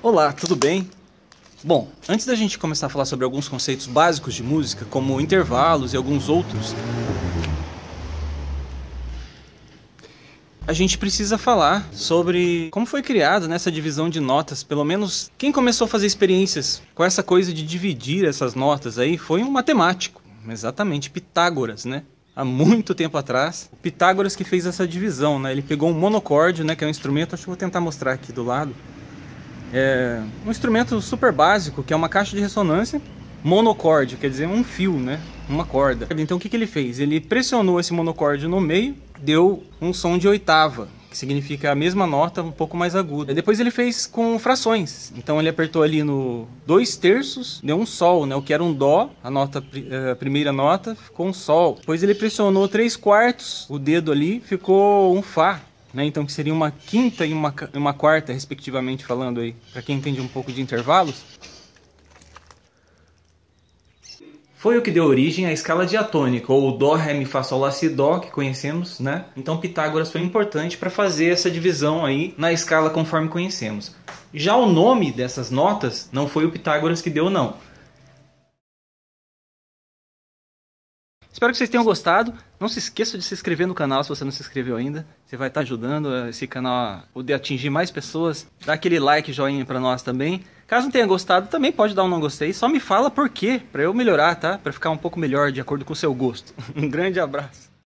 Olá, tudo bem? Bom, antes da gente começar a falar sobre alguns conceitos básicos de música, como intervalos e alguns outros, a gente precisa falar sobre como foi criado nessa né, divisão de notas. Pelo menos quem começou a fazer experiências com essa coisa de dividir essas notas aí foi um matemático, exatamente Pitágoras, né? Há muito tempo atrás, Pitágoras que fez essa divisão, né? Ele pegou um monocórdio, né, que é um instrumento, acho que vou tentar mostrar aqui do lado é, um instrumento super básico, que é uma caixa de ressonância monocorde, quer dizer um fio, né? Uma corda. Então o que, que ele fez? Ele pressionou esse monocorde no meio, deu um som de oitava, que significa a mesma nota um pouco mais aguda. E depois ele fez com frações, então ele apertou ali no dois terços, deu um sol, né? O que era um dó, a nota eh, a primeira nota ficou um sol. Depois ele pressionou três quartos, o dedo ali ficou um fá. Né? Então, que seria uma quinta e uma, uma quarta, respectivamente falando aí, para quem entende um pouco de intervalos. Foi o que deu origem à escala diatônica, ou Dó, Ré, Mi, Fá, Sol, Lá, Si, Dó, que conhecemos, né? Então Pitágoras foi importante para fazer essa divisão aí na escala conforme conhecemos. Já o nome dessas notas não foi o Pitágoras que deu, não. Espero que vocês tenham gostado. Não se esqueça de se inscrever no canal se você não se inscreveu ainda. Você vai estar ajudando esse canal a poder atingir mais pessoas. Dá aquele like, joinha para nós também. Caso não tenha gostado, também pode dar um não gostei. Só me fala por quê, para eu melhorar, tá? Para ficar um pouco melhor de acordo com o seu gosto. Um grande abraço.